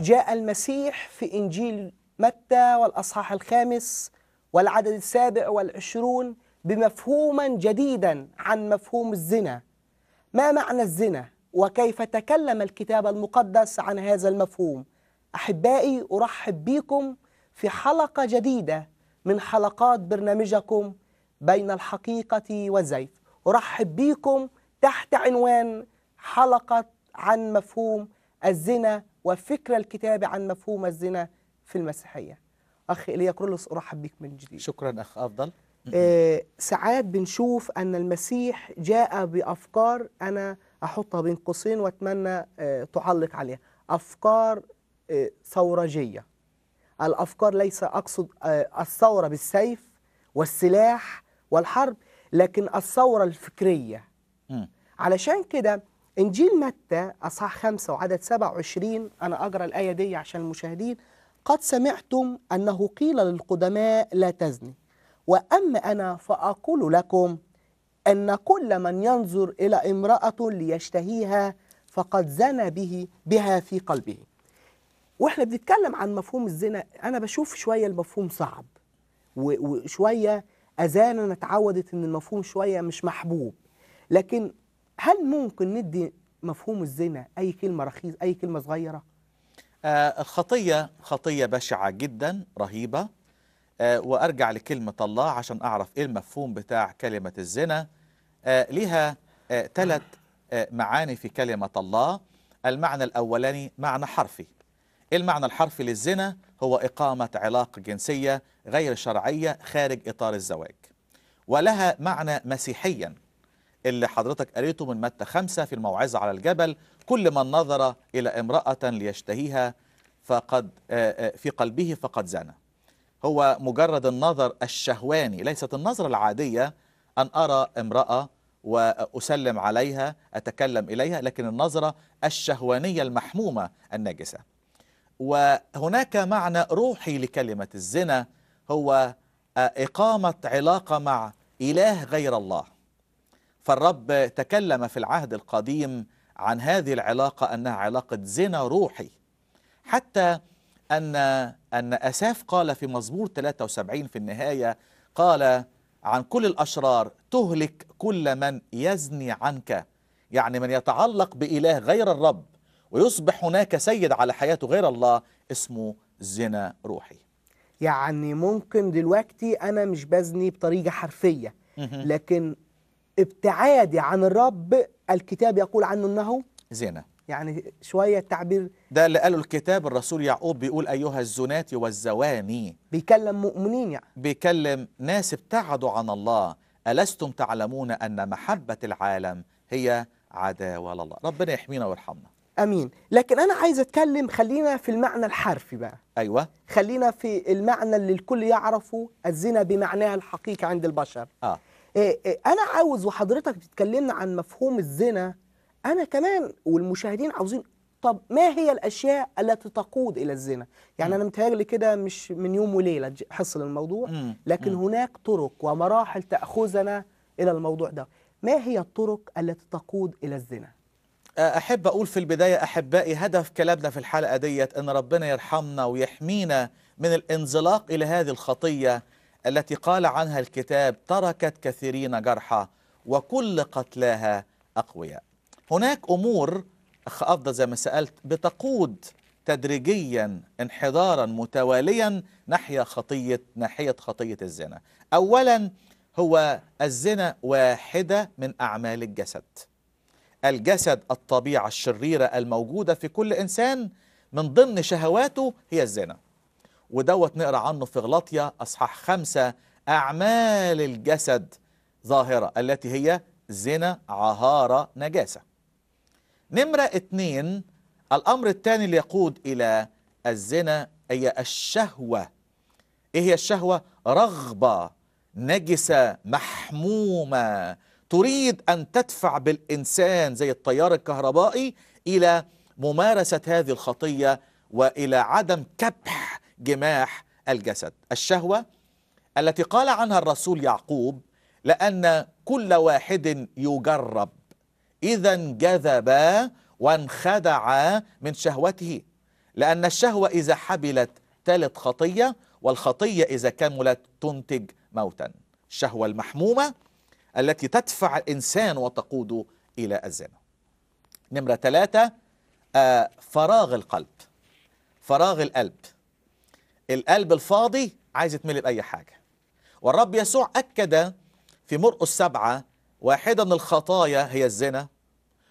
جاء المسيح في إنجيل متى والأصحاح الخامس والعدد السابع والعشرون بمفهوما جديدا عن مفهوم الزنا ما معنى الزنا وكيف تكلم الكتاب المقدس عن هذا المفهوم أحبائي أرحب بكم في حلقة جديدة من حلقات برنامجكم بين الحقيقة والزيف أرحب بكم تحت عنوان حلقة عن مفهوم الزنا وفكر الكتاب عن مفهوم الزنا في المسيحية أخ إيليا كرولوس أرحب بك من جديد شكرا أخ أفضل آه ساعات بنشوف أن المسيح جاء بأفكار أنا أحطها بين قوسين وأتمنى آه تعلق عليها أفكار آه ثورجية الأفكار ليس أقصد آه، الثورة بالسيف والسلاح والحرب لكن الثورة الفكرية علشان كده إنجيل متى أصحاح خمسة وعدد 27 أنا أقرأ الآية دي عشان المشاهدين قد سمعتم أنه قيل للقدماء لا تزني وأما أنا فأقول لكم أن كل من ينظر إلى امرأة ليشتهيها فقد زنى به بها في قلبه واحنا بنتكلم عن مفهوم الزنا انا بشوف شويه المفهوم صعب وشويه اذانا اتعودت ان المفهوم شويه مش محبوب لكن هل ممكن ندي مفهوم الزنا أي كلمة رخيص أي كلمة صغيرة؟ آه الخطية خطية بشعة جدا رهيبة آه وأرجع لكلمة الله عشان أعرف إيه المفهوم بتاع كلمة الزنا آه لها ثلاث آه،, آه معاني في كلمة الله المعنى الأولاني معنى حرفي المعنى الحرفي للزنا هو إقامة علاقة جنسية غير شرعية خارج إطار الزواج ولها معنى مسيحيا اللي حضرتك قريته من متى خمسة في الموعظة على الجبل كل من نظر إلى امرأة ليشتهيها فقد آه، آه، في قلبه فقد زنى هو مجرد النظر الشهواني ليست النظرة العادية أن أرى امرأة وأسلم عليها أتكلم إليها لكن النظرة الشهوانية المحمومة النجسة وهناك معنى روحي لكلمة الزنا هو آه، إقامة علاقة مع إله غير الله فالرب تكلم في العهد القديم عن هذه العلاقة أنها علاقة زنا روحي حتى أن أن أساف قال في مزمور 73 في النهاية قال عن كل الأشرار تهلك كل من يزني عنك يعني من يتعلق بإله غير الرب ويصبح هناك سيد على حياته غير الله اسمه زنا روحي يعني ممكن دلوقتي أنا مش بزني بطريقة حرفية لكن ابتعادي عن الرب الكتاب يقول عنه أنه زنا يعني شوية تعبير ده اللي قاله الكتاب الرسول يعقوب بيقول أيها الزنات والزواني بيكلم مؤمنين يعني بيكلم ناس ابتعدوا عن الله ألستم تعلمون أن محبة العالم هي عداوة لله ربنا يحمينا ويرحمنا امين لكن انا عايز اتكلم خلينا في المعنى الحرفي بقى ايوه خلينا في المعنى اللي الكل يعرفه الزنا بمعناه الحقيقي عند البشر اه إيه، إيه، انا عاوز وحضرتك بتتكلمنا عن مفهوم الزنا انا كمان والمشاهدين عاوزين طب ما هي الاشياء التي تقود الى الزنا يعني انا متهيألي كده مش من يوم وليله حصل الموضوع لكن هناك طرق ومراحل تاخذنا الى الموضوع ده ما هي الطرق التي تقود الى الزنا احب اقول في البدايه احبائي هدف كلامنا في الحلقه ديت ان ربنا يرحمنا ويحمينا من الانزلاق الى هذه الخطيه التي قال عنها الكتاب تركت كثيرين جرحى وكل قتلاها أقوياء هناك أمور أخ أفضل زي ما سألت بتقود تدريجيا انحدارا متواليا ناحية خطية ناحية خطية الزنا أولا هو الزنا واحدة من أعمال الجسد الجسد الطبيعة الشريرة الموجودة في كل إنسان من ضمن شهواته هي الزنا ودوت نقرا عنه في غلطية اصحاح خمسة اعمال الجسد ظاهرة التي هي زنا عهارة نجاسة نمرة اتنين الامر الثاني اللي يقود الى الزنا هي الشهوة ايه هي الشهوة رغبة نجسة محمومة تريد ان تدفع بالانسان زي التيار الكهربائي الى ممارسة هذه الخطية والى عدم كبح جماح الجسد الشهوة التي قال عنها الرسول يعقوب لأن كل واحد يجرب إذا انجذب وانخدع من شهوته لأن الشهوة إذا حبلت تلت خطية والخطية إذا كملت تنتج موتا الشهوة المحمومة التي تدفع الإنسان وتقوده إلى الزنا نمرة ثلاثة آه فراغ القلب فراغ القلب القلب الفاضي عايز يتملي بأي حاجة والرب يسوع أكد في مرقس سبعة واحدة من الخطايا هي الزنا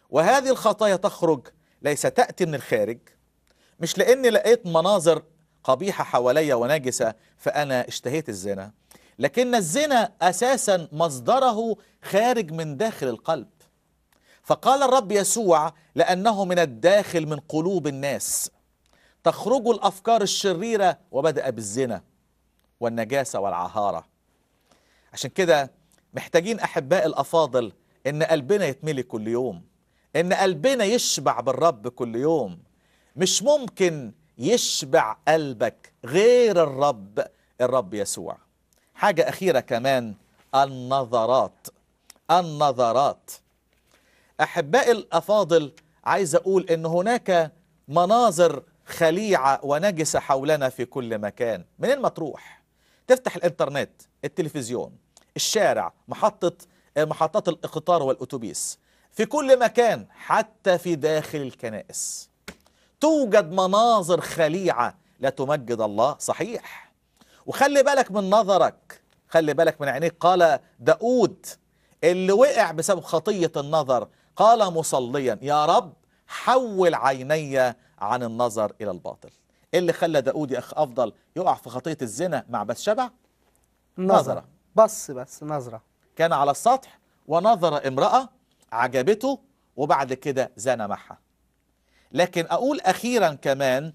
وهذه الخطايا تخرج ليس تأتي من الخارج مش لأني لقيت مناظر قبيحة حواليا ونجسة فأنا اشتهيت الزنا لكن الزنا أساسا مصدره خارج من داخل القلب فقال الرب يسوع لأنه من الداخل من قلوب الناس تخرج الأفكار الشريرة وبدأ بالزنا والنجاسة والعهارة عشان كده محتاجين أحباء الأفاضل إن قلبنا يتملي كل يوم إن قلبنا يشبع بالرب كل يوم مش ممكن يشبع قلبك غير الرب الرب يسوع حاجة أخيرة كمان النظرات النظرات أحباء الأفاضل عايز أقول إن هناك مناظر خليعة ونجسة حولنا في كل مكان منين ما تروح تفتح الانترنت التلفزيون الشارع محطة محطات القطار والأتوبيس في كل مكان حتى في داخل الكنائس توجد مناظر خليعة لا تمجد الله صحيح وخلي بالك من نظرك خلي بالك من عينيك قال داود اللي وقع بسبب خطية النظر قال مصليا يا رب حول عيني عن النظر إلى الباطل إيه اللي خلى داود يا أخ أفضل يقع في خطية الزنا مع شبع نظرة بص بس نظرة كان على السطح ونظر امرأة عجبته وبعد كده زنى معها لكن أقول أخيرا كمان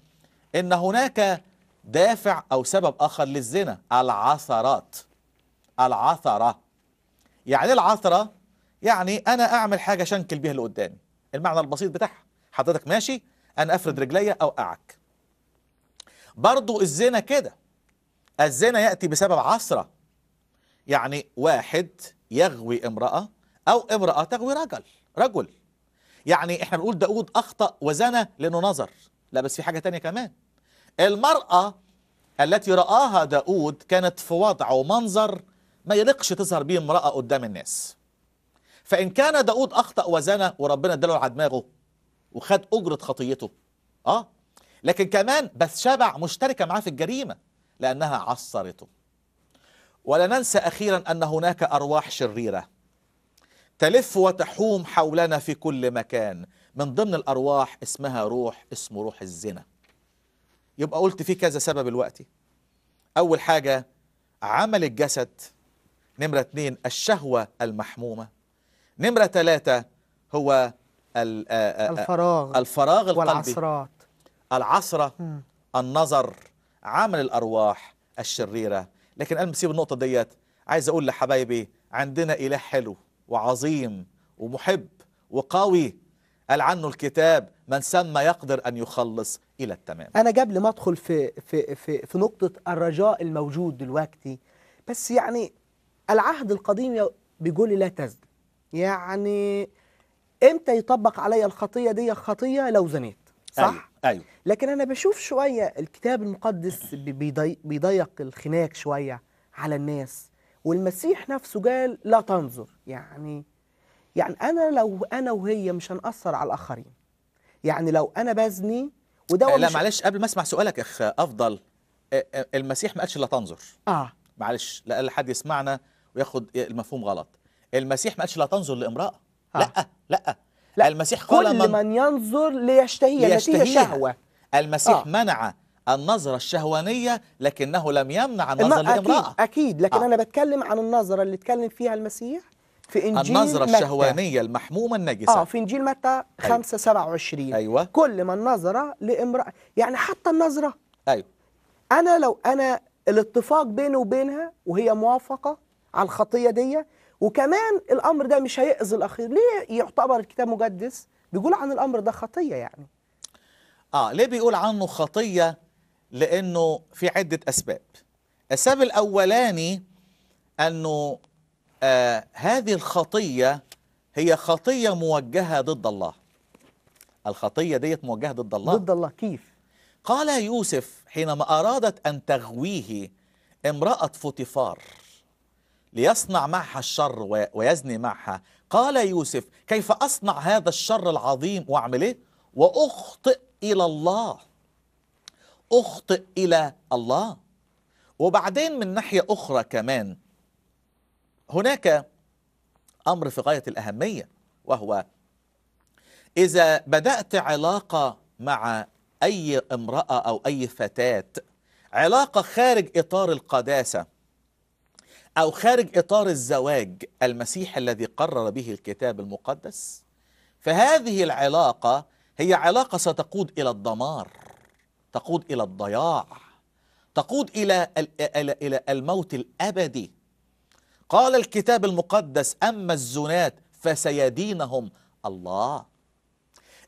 إن هناك دافع أو سبب آخر للزنا العثرات العثرة يعني إيه العثرة يعني أنا أعمل حاجة شنكل بيها اللي قدامي المعنى البسيط بتاعها حضرتك ماشي أن أفرد رجليا أو أعك برضو الزنا كده الزنا يأتي بسبب عصرة يعني واحد يغوي امرأة أو امرأة تغوي رجل رجل يعني احنا بنقول داود أخطأ وزنى لأنه نظر لا بس في حاجة تانية كمان المرأة التي رآها داود كانت في وضع ومنظر ما يلقش تظهر بيه امرأة قدام الناس فإن كان داود أخطأ وزنى وربنا اداله على دماغه وخد أجرة خطيته آه لكن كمان بس شبع مشتركة معاه في الجريمة لأنها عصرته ولا ننسى أخيرا أن هناك أرواح شريرة تلف وتحوم حولنا في كل مكان من ضمن الأرواح اسمها روح اسمه روح الزنا يبقى قلت في كذا سبب الوقت أول حاجة عمل الجسد نمرة اتنين الشهوة المحمومة نمرة تلاتة هو الفراغ الفراغ القلبي والعصرات العصرة م. النظر عامل الأرواح الشريرة لكن قبل ما النقطة ديت عايز أقول لحبايبي عندنا إله حلو وعظيم ومحب وقوي قال عنه الكتاب من سمى يقدر أن يخلص إلى التمام أنا قبل ما أدخل في, في, في, في نقطة الرجاء الموجود دلوقتي بس يعني العهد القديم بيقول لا تزد يعني امتى يطبق عليا الخطيه دي خطيه لو زنيت صح أيوه. أيوه. لكن انا بشوف شويه الكتاب المقدس بيضيق, الخناق شويه على الناس والمسيح نفسه قال لا تنظر يعني يعني انا لو انا وهي مش هنأثر على الاخرين يعني لو انا بزني وده آه، لا معلش قبل ما اسمع سؤالك اخ افضل آه، آه، المسيح ما قالش لا تنظر اه معلش لا حد يسمعنا وياخد المفهوم غلط المسيح ما قالش لا تنظر لامراه لا لا لا المسيح قال كل من, من ينظر ليشتهي التي شهوة المسيح آه. منع النظرة الشهوانية لكنه لم يمنع النظر لامرأة أكيد, أكيد لكن آه. أنا بتكلم عن النظرة اللي اتكلم فيها المسيح في إنجيل النظرة متى. الشهوانية المحمومة النجسة آه في إنجيل متى 5 أيوه. 27 أيوة كل من نظر لامرأة يعني حتى النظرة أيوة أنا لو أنا الاتفاق بيني وبينها وهي موافقة على الخطية دي وكمان الامر ده مش هيأذي الاخير ليه يعتبر الكتاب مقدس بيقول عن الامر ده خطيه يعني اه ليه بيقول عنه خطيه لانه في عده اسباب السبب الاولاني انه آه هذه الخطيه هي خطيه موجهه ضد الله الخطيه ديت موجهه ضد الله ضد الله كيف قال يوسف حينما ارادت ان تغويه امراه فوتيفار ليصنع معها الشر ويزني معها قال يوسف كيف أصنع هذا الشر العظيم وأعمل إيه وأخطئ إلى الله أخطئ إلى الله وبعدين من ناحية أخرى كمان هناك أمر في غاية الأهمية وهو إذا بدأت علاقة مع أي امرأة أو أي فتاة علاقة خارج إطار القداسة أو خارج إطار الزواج المسيح الذي قرر به الكتاب المقدس فهذه العلاقة هي علاقة ستقود إلى الدمار تقود إلى الضياع تقود إلى إلى الموت الأبدي قال الكتاب المقدس أما الزنات فسيدينهم الله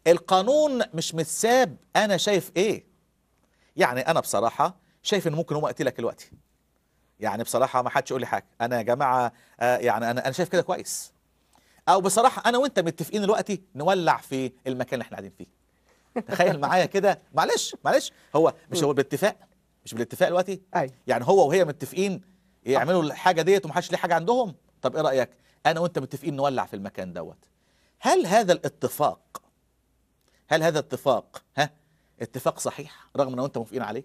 القانون مش متساب أنا شايف إيه يعني أنا بصراحة شايف إن ممكن هو أقتلك دلوقتي يعني بصراحه ما حدش يقول لي حاجه انا يا جماعه آه، يعني انا انا شايف كده كويس او بصراحه انا وانت متفقين دلوقتي نولع في المكان اللي احنا قاعدين فيه تخيل معايا كده معلش معلش هو مش هو بالاتفاق مش بالاتفاق دلوقتي أيوه. يعني هو وهي متفقين يعملوا الحاجه ديت ومحدش ليه حاجه عندهم طب ايه رايك انا وانت متفقين نولع في المكان دوت هل هذا الاتفاق هل هذا اتفاق ها اتفاق صحيح رغم ان انت موافقين عليه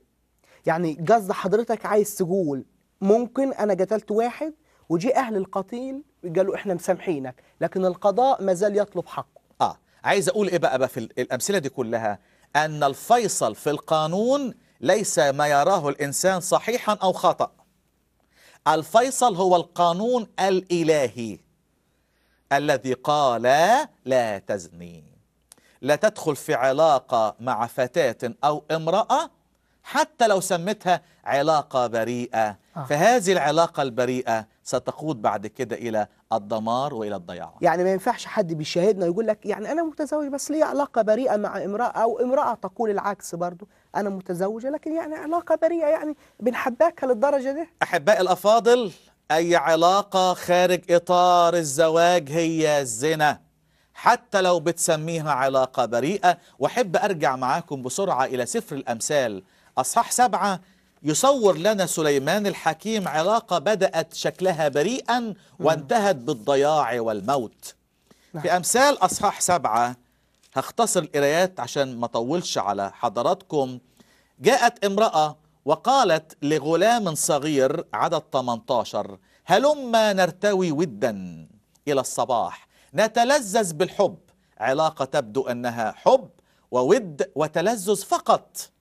يعني قصد حضرتك عايز تقول ممكن أنا قتلت واحد وجي أهل القتيل قالوا إحنا مسامحينك لكن القضاء ما زال يطلب حقه آه عايز أقول إيه بقى, بقى في الأمثلة دي كلها أن الفيصل في القانون ليس ما يراه الإنسان صحيحا أو خطأ الفيصل هو القانون الإلهي الذي قال لا تزني لا تدخل في علاقة مع فتاة أو امرأة حتى لو سمتها علاقة بريئة آه. فهذه العلاقة البريئة ستقود بعد كده إلى الدمار وإلى الضياع يعني ما ينفعش حد بيشاهدنا يقول لك يعني أنا متزوج بس لي علاقة بريئة مع امرأة أو امرأة تقول العكس برضو أنا متزوجة لكن يعني علاقة بريئة يعني بنحباك للدرجة دي أحباء الأفاضل أي علاقة خارج إطار الزواج هي الزنا حتى لو بتسميها علاقة بريئة وحب أرجع معاكم بسرعة إلى سفر الأمثال أصحاح سبعة يصور لنا سليمان الحكيم علاقة بدأت شكلها بريئا وانتهت بالضياع والموت نعم. في أمثال أصحاح سبعة هختصر القرايات عشان ما طولش على حضراتكم جاءت امرأة وقالت لغلام صغير عدد 18 هلما نرتوي ودا إلى الصباح نتلذذ بالحب علاقة تبدو أنها حب وود وتلذذ فقط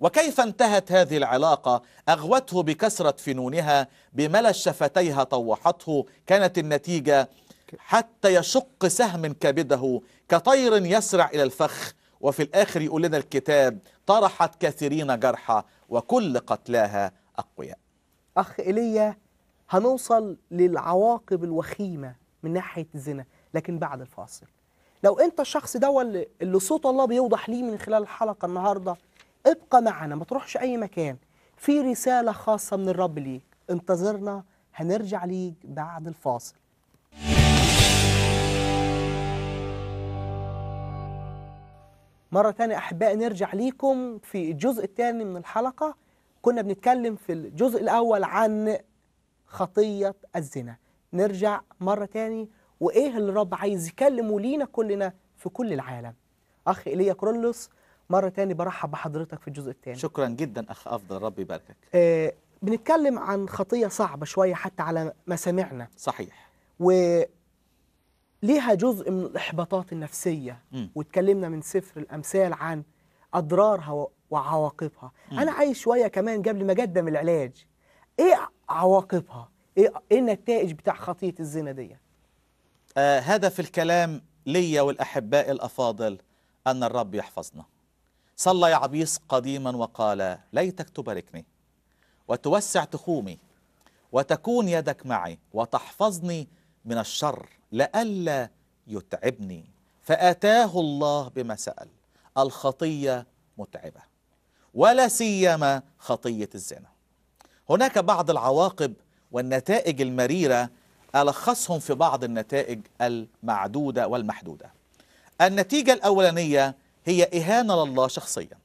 وكيف انتهت هذه العلاقة أغوته بكسرة فنونها بملا شفتيها طوحته كانت النتيجة حتى يشق سهم كبده كطير يسرع إلى الفخ وفي الآخر يقول لنا الكتاب طرحت كثيرين جرحى وكل قتلاها أقوياء أخ إيليا هنوصل للعواقب الوخيمة من ناحية الزنا لكن بعد الفاصل لو أنت الشخص ده اللي صوت الله بيوضح ليه من خلال الحلقة النهاردة ابقى معنا ما تروحش أي مكان في رسالة خاصة من الرب ليك انتظرنا هنرجع ليك بعد الفاصل مرة تانية أحبائي نرجع ليكم في الجزء الثاني من الحلقة كنا بنتكلم في الجزء الأول عن خطية الزنا نرجع مرة تاني وإيه اللي الرب عايز يكلمه لينا كلنا في كل العالم أخ إيليا كرولوس مرة تاني برحب بحضرتك في الجزء الثاني شكرا جدا أخ أفضل ربي يباركك آه بنتكلم عن خطية صعبة شوية حتى على مسامعنا صحيح وليها جزء من الإحباطات النفسية م. واتكلمنا من سفر الأمثال عن أضرارها وعواقبها م. أنا عايز شوية كمان قبل ما أقدم العلاج إيه عواقبها؟ إيه, إيه النتائج بتاع خطية الزنا دي؟ آه هدف الكلام لي والأحباء الأفاضل أن الرب يحفظنا صلى يعبيس قديما وقال ليتك تباركني وتوسع تخومي وتكون يدك معي وتحفظني من الشر لئلا يتعبني فأتاه الله بما سأل الخطية متعبة ولا سيما خطية الزنا هناك بعض العواقب والنتائج المريرة ألخصهم في بعض النتائج المعدودة والمحدودة النتيجة الأولانية هي إهانة لله شخصيا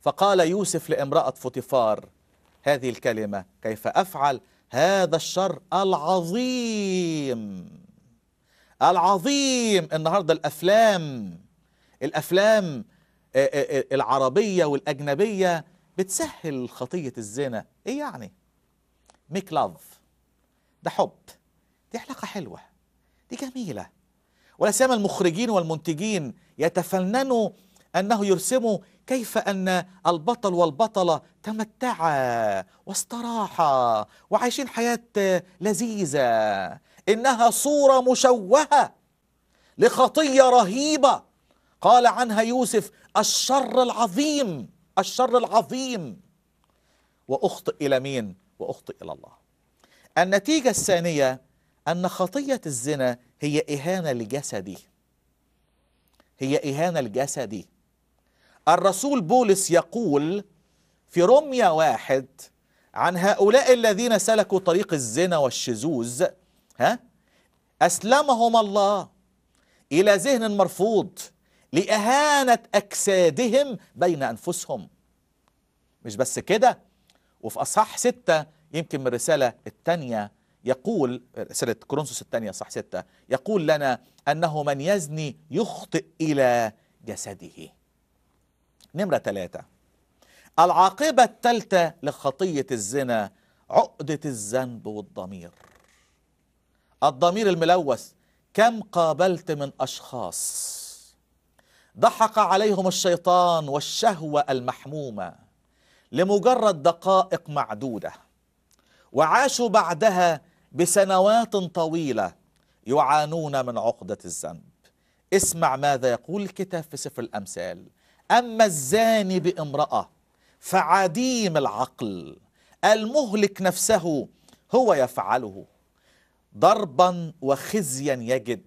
فقال يوسف لامرأة فوتيفار هذه الكلمة كيف أفعل هذا الشر العظيم العظيم النهاردة الأفلام الأفلام آه، آه، آه، العربية والأجنبية بتسهل خطية الزنا إيه يعني ميك لاف ده حب دي علاقة حلوة دي جميلة ولا سيما المخرجين والمنتجين يتفننوا أنه يرسموا كيف أن البطل والبطلة تمتعا واستراحا وعايشين حياة لذيذة إنها صورة مشوهة لخطية رهيبة قال عنها يوسف الشر العظيم الشر العظيم وأخطئ إلى مين؟ وأخطئ إلى الله النتيجة الثانية أن خطية الزنا هي إهانة لجسدي هي إهانة الجسدي الرسول بولس يقول في رمية واحد عن هؤلاء الذين سلكوا طريق الزنا والشذوذ ها أسلمهم الله إلى ذهن مرفوض لإهانة أجسادهم بين أنفسهم مش بس كده وفي أصحاح ستة يمكن من الرسالة الثانيه يقول رسالة كورنثوس الثانية صح ستة يقول لنا أنه من يزني يخطئ إلى جسده نمرة ثلاثة العاقبة الثالثة لخطية الزنا عقدة الذنب والضمير الضمير الملوث كم قابلت من أشخاص ضحك عليهم الشيطان والشهوة المحمومة لمجرد دقائق معدودة وعاشوا بعدها بسنوات طويلة يعانون من عقدة الذنب اسمع ماذا يقول الكتاب في سفر الأمثال أما الزاني بامرأة فعديم العقل المهلك نفسه هو يفعله ضربا وخزيا يجد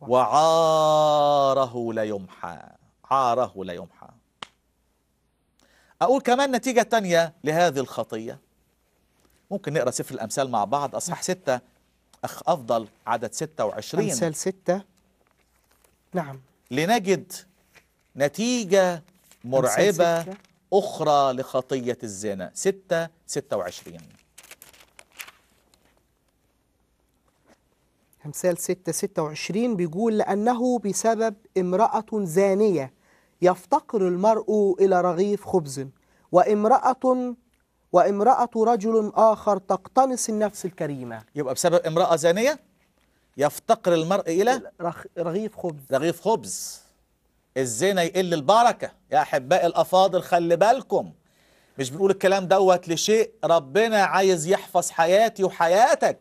وعاره لا يمحى عاره لا يمحى أقول كمان نتيجة تانية لهذه الخطية ممكن نقرا سفر الامثال مع بعض اصحاح نعم. ستة اخ افضل عدد 26 امثال ستة نعم لنجد نتيجه مرعبه اخرى لخطيه الزنا 6 26 امثال 6 26 بيقول لانه بسبب امراه زانيه يفتقر المرء الى رغيف خبز وامراه وامرأة رجل آخر تقتنص النفس الكريمة يبقى بسبب امرأة زانية يفتقر المرء إلى رغيف خبز رغيف خبز الزنا يقل البركة يا أحباء الأفاضل خلي بالكم مش بنقول الكلام دوت لشيء ربنا عايز يحفظ حياتي وحياتك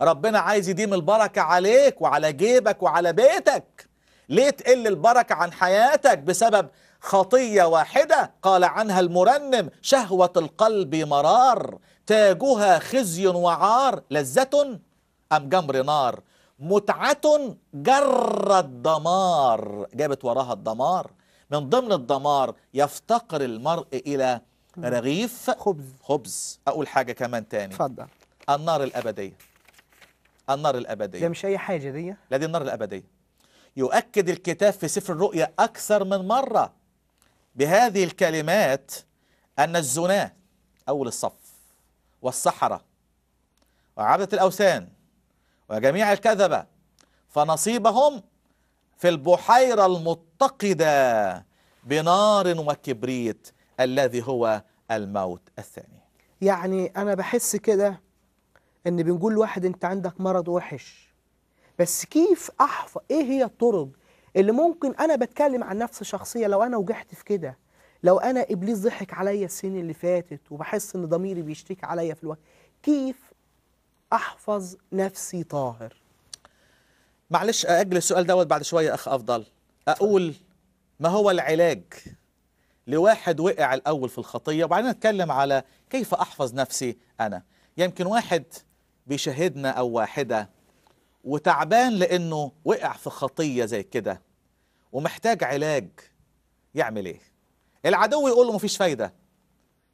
ربنا عايز يديم البركة عليك وعلى جيبك وعلى بيتك ليه تقل البركة عن حياتك بسبب خطية واحدة قال عنها المرنم شهوة القلب مرار تاجها خزي وعار لذة أم جمر نار متعة جرت دمار جابت وراها الدمار من ضمن الدمار يفتقر المرء إلى رغيف خبز خبز أقول حاجة كمان تاني اتفضل النار الأبدية النار الأبدية دي مش أي حاجة دي لا دي النار الأبدية يؤكد الكتاب في سفر الرؤيا أكثر من مرة بهذه الكلمات أن الزناة أول الصف والسحرة وعبدة الأوثان وجميع الكذبة فنصيبهم في البحيرة المتقدة بنار وكبريت الذي هو الموت الثاني يعني أنا بحس كده أن بنقول لواحد أنت عندك مرض وحش بس كيف أحفظ إيه هي الطرق اللي ممكن انا بتكلم عن نفسي شخصيه لو انا وجحت في كده لو انا ابليس ضحك عليا السنين اللي فاتت وبحس ان ضميري بيشتكي عليا في الوقت كيف احفظ نفسي طاهر معلش اجل السؤال دوت بعد شويه اخ افضل اقول ما هو العلاج لواحد وقع الاول في الخطيه وبعدين اتكلم على كيف احفظ نفسي انا يمكن واحد بيشاهدنا او واحده وتعبان لانه وقع في خطيه زي كده ومحتاج علاج يعمل ايه العدو يقول له مفيش فايده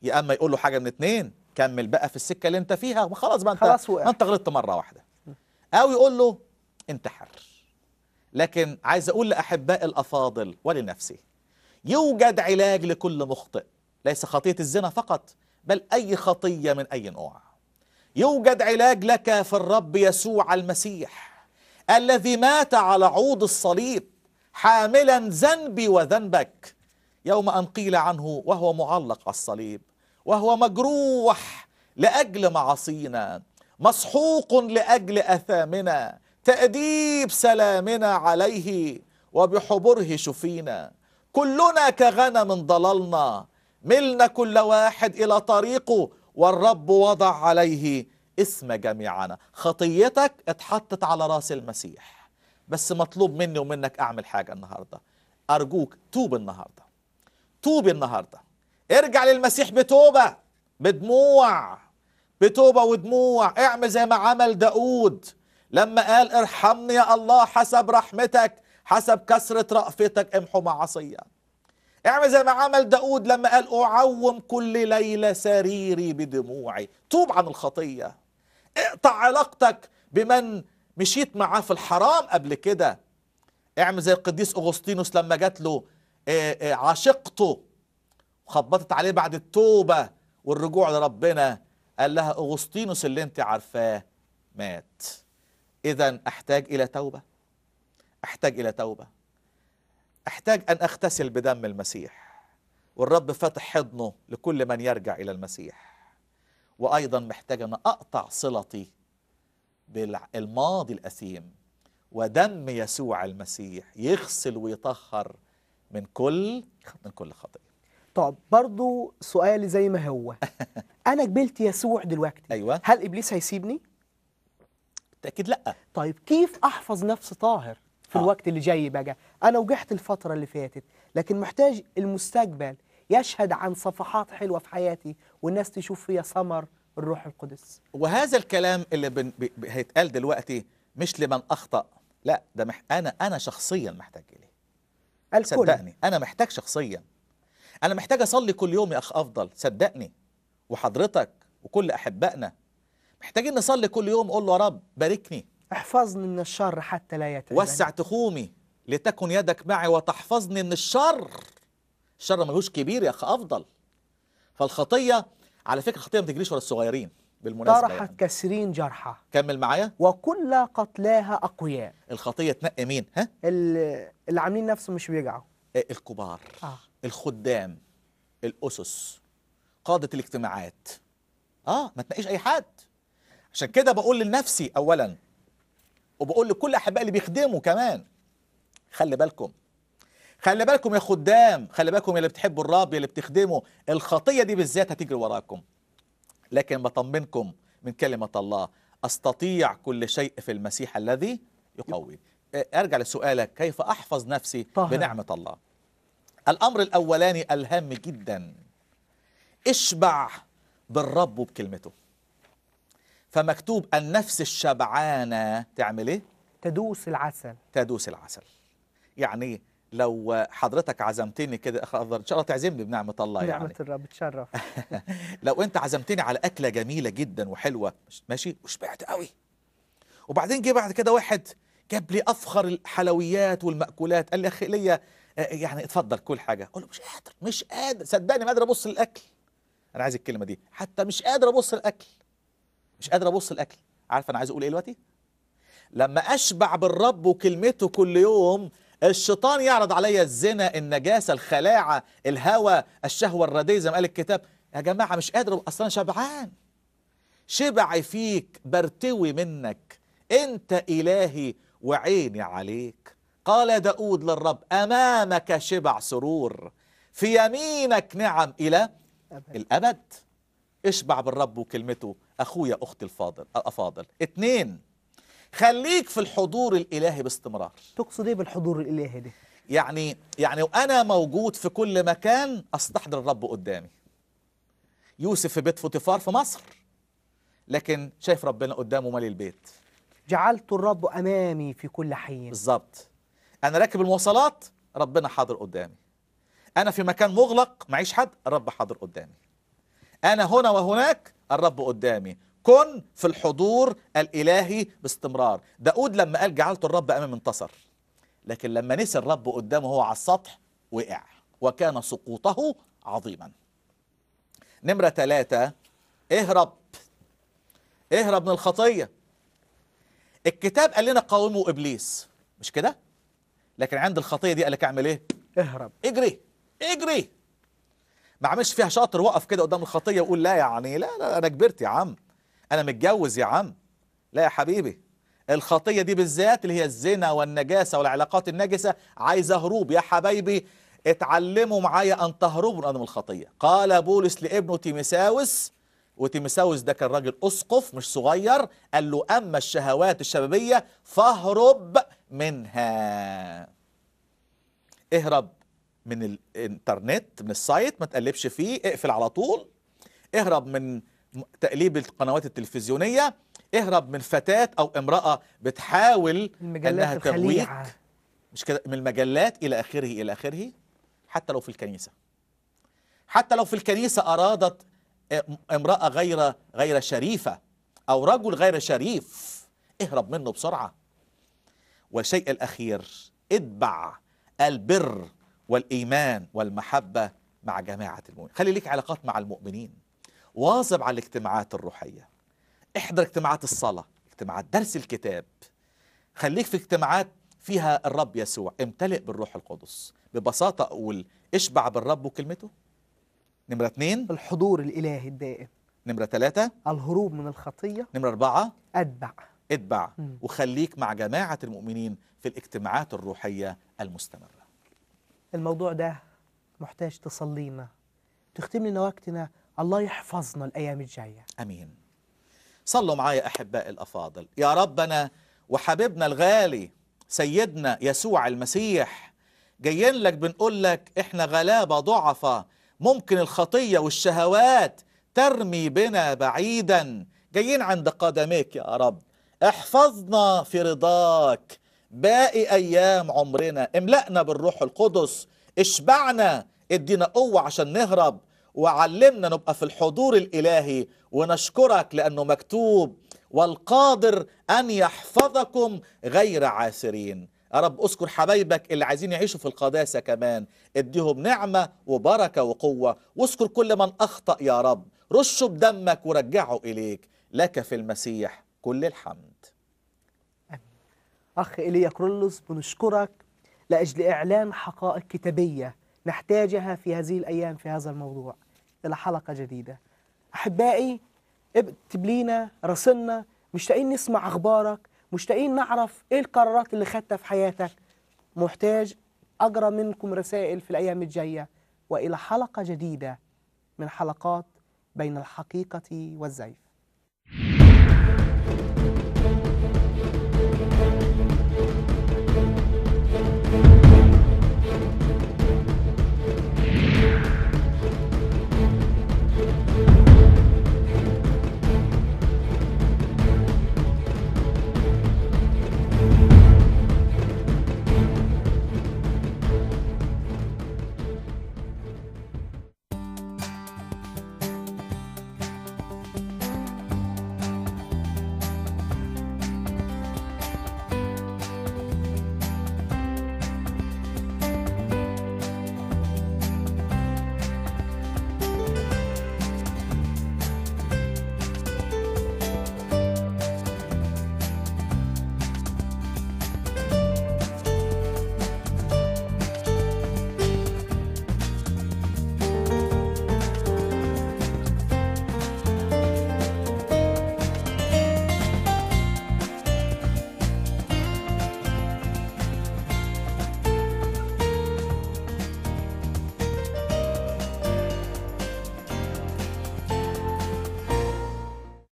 يا اما يقول له حاجه من اتنين كمل بقى في السكه اللي انت فيها وخلاص بقى انت خلاص ما انت غلطت مره واحده او يقول له انت حر لكن عايز اقول لاحباء الافاضل ولنفسي يوجد علاج لكل مخطئ ليس خطيه الزنا فقط بل اي خطيه من اي نوع يوجد علاج لك في الرب يسوع المسيح الذي مات على عوض الصليب حاملا ذنبي وذنبك يوم أن قيل عنه وهو معلق على الصليب وهو مجروح لأجل معاصينا مسحوق لأجل أثامنا تأديب سلامنا عليه وبحبره شفينا كلنا كغنم ضللنا ملنا كل واحد إلى طريقه والرب وضع عليه اسم جميعنا خطيتك اتحطت على راس المسيح بس مطلوب مني ومنك اعمل حاجة النهاردة ارجوك توب النهاردة توب النهاردة ارجع للمسيح بتوبة بدموع بتوبة ودموع اعمل زي ما عمل داود لما قال ارحمني يا الله حسب رحمتك حسب كسرة رأفتك امحو معصيتي اعمل يعني زي ما عمل داود لما قال أعوم كل ليلة سريري بدموعي توب عن الخطية اقطع علاقتك بمن مشيت معاه في الحرام قبل كده اعمل زي القديس أغسطينوس لما جات له آه، آه، عاشقته خبطت عليه بعد التوبة والرجوع لربنا قال لها أغسطينوس اللي انت عارفاه مات إذا أحتاج إلى توبة أحتاج إلى توبة احتاج أن أغتسل بدم المسيح والرب فتح حضنه لكل من يرجع إلى المسيح وأيضا محتاج أن أقطع صلتي بالماضي الأثيم ودم يسوع المسيح يغسل ويطهر من كل من كل خطيه طب برضو سؤالي زي ما هو انا قبلت يسوع دلوقتي ايوه هل ابليس هيسيبني بالتاكيد لا طيب كيف احفظ نفسي طاهر في آه. الوقت اللي جاي بقى أنا وجحت الفترة اللي فاتت لكن محتاج المستقبل يشهد عن صفحات حلوة في حياتي والناس تشوف فيها ثمر الروح القدس وهذا الكلام اللي بن... ب... هيتقال دلوقتي مش لمن أخطأ لا ده مح... أنا أنا شخصيا محتاج إليه الكل. صدقني أنا محتاج شخصيا أنا محتاج أصلي كل يوم يا أخ أفضل صدقني وحضرتك وكل أحبائنا محتاجين نصلي كل يوم قول له يا رب باركني احفظني من الشر حتى لا يتعبني وسع تخومي لتكن يدك معي وتحفظني من الشر الشر ملوش كبير يا اخ افضل فالخطيه على فكره الخطيه ما تجريش ولا الصغيرين بالمناسبه طرحت يعني. كسرين جرحى كمل معايا وكل قتلاها اقوياء الخطيه تنقي مين ها اللي عاملين نفسهم مش بيجعوا آه، الكبار آه. الخدام الاسس قاده الاجتماعات اه ما تنقيش اي حد عشان كده بقول لنفسي اولا وبقول لكل احبائي اللي بيخدموا كمان خلي بالكم خلي بالكم يا خدام خلي بالكم يا اللي بتحبوا الرب يا اللي بتخدموا الخطيه دي بالذات هتجري وراكم لكن بطمنكم من كلمه الله استطيع كل شيء في المسيح الذي يقوي ارجع لسؤالك كيف احفظ نفسي طهر. بنعمه الله الامر الاولاني الهام جدا اشبع بالرب وبكلمته فمكتوب النفس الشبعانة تعمل إيه؟ تدوس العسل تدوس العسل يعني لو حضرتك عزمتني كده اخضر ان شاء الله تعزمني بنعمه الله يعني نعمه الرب تشرف لو انت عزمتني على اكله جميله جدا وحلوه ماشي وشبعت قوي وبعدين جه بعد كده واحد جاب لي افخر الحلويات والمأكولات قال لي اخي ليا آه، يعني اتفضل كل حاجه اقول له مش قادر مش قادر صدقني ما قادر ابص للاكل انا عايز الكلمه دي حتى مش قادر ابص للاكل مش قادر ابص الاكل عارف انا عايز اقول ايه دلوقتي لما اشبع بالرب وكلمته كل يوم الشيطان يعرض عليا الزنا النجاسه الخلاعه الهوى الشهوه الرديه زي ما قال الكتاب يا جماعه مش قادر اصلا شبعان شبعي فيك برتوي منك انت الهي وعيني عليك قال داود للرب امامك شبع سرور في يمينك نعم الى الابد اشبع بالرب وكلمته اخويا اختي الفاضل الافاضل اثنين خليك في الحضور الالهي باستمرار تقصد ايه بالحضور الالهي ده يعني يعني وانا موجود في كل مكان استحضر الرب قدامي يوسف في بيت فوتيفار في مصر لكن شايف ربنا قدامه مالي البيت جعلت الرب امامي في كل حين بالظبط انا راكب المواصلات ربنا حاضر قدامي انا في مكان مغلق معيش حد الرب حاضر قدامي أنا هنا وهناك الرب قدامي كن في الحضور الإلهي باستمرار داود لما قال جعلت الرب أمام انتصر لكن لما نسي الرب قدامه هو على السطح وقع وكان سقوطه عظيما نمرة ثلاثة اهرب اهرب من الخطية الكتاب قال لنا قاوموا إبليس مش كده لكن عند الخطية دي قال لك اعمل ايه اهرب اجري اجري ما عملش فيها شاطر وقف كده قدام الخطيه ويقول لا يعني لا لا انا كبرت يا عم انا متجوز يا عم لا يا حبيبي الخطيه دي بالذات اللي هي الزنا والنجاسه والعلاقات النجسه عايزه هروب يا حبايبي اتعلموا معايا ان تهربوا من الخطيه قال بولس لابنه تيمساوس وتيمساوس ده كان راجل اسقف مش صغير قال له اما الشهوات الشبابيه فاهرب منها اهرب من الانترنت من السايت ما تقلبش فيه اقفل على طول اهرب من تقليب القنوات التلفزيونيه اهرب من فتاه او امراه بتحاول انها تغويك مش كده من المجلات الى اخره الى اخره حتى لو في الكنيسه حتى لو في الكنيسه ارادت آه، امراه غير غير شريفه او رجل غير شريف اهرب منه بسرعه والشيء الاخير اتبع البر والإيمان والمحبة مع جماعة المؤمنين خلي ليك علاقات مع المؤمنين واظب على الاجتماعات الروحية احضر اجتماعات الصلاة اجتماعات درس الكتاب خليك في اجتماعات فيها الرب يسوع امتلئ بالروح القدس ببساطة أقول اشبع بالرب وكلمته نمرة اتنين الحضور الإلهي الدائم نمرة ثلاثة الهروب من الخطية نمرة أربعة أتبع اتبع وخليك مع جماعة المؤمنين في الاجتماعات الروحية المستمرة الموضوع ده محتاج تصلينا تختم لنا وقتنا الله يحفظنا الأيام الجاية أمين صلوا معايا أحبائي الأفاضل يا ربنا وحبيبنا الغالي سيدنا يسوع المسيح جايين لك بنقول لك احنا غلابة ضعفة ممكن الخطية والشهوات ترمي بنا بعيدا جايين عند قدميك يا رب احفظنا في رضاك باقي أيام عمرنا املأنا بالروح القدس اشبعنا ادينا قوة عشان نهرب وعلمنا نبقى في الحضور الإلهي ونشكرك لأنه مكتوب والقادر أن يحفظكم غير عاسرين يا رب اذكر حبايبك اللي عايزين يعيشوا في القداسة كمان اديهم نعمة وبركة وقوة واذكر كل من أخطأ يا رب رشه بدمك ورجعه إليك لك في المسيح كل الحمد أخ إيليا كرولوس بنشكرك لأجل إعلان حقائق كتابية نحتاجها في هذه الأيام في هذا الموضوع إلى حلقة جديدة أحبائي اكتب لينا راسلنا مشتاقين نسمع أخبارك مشتاقين نعرف إيه القرارات اللي خدتها في حياتك محتاج أقرأ منكم رسائل في الأيام الجاية وإلى حلقة جديدة من حلقات بين الحقيقة والزيف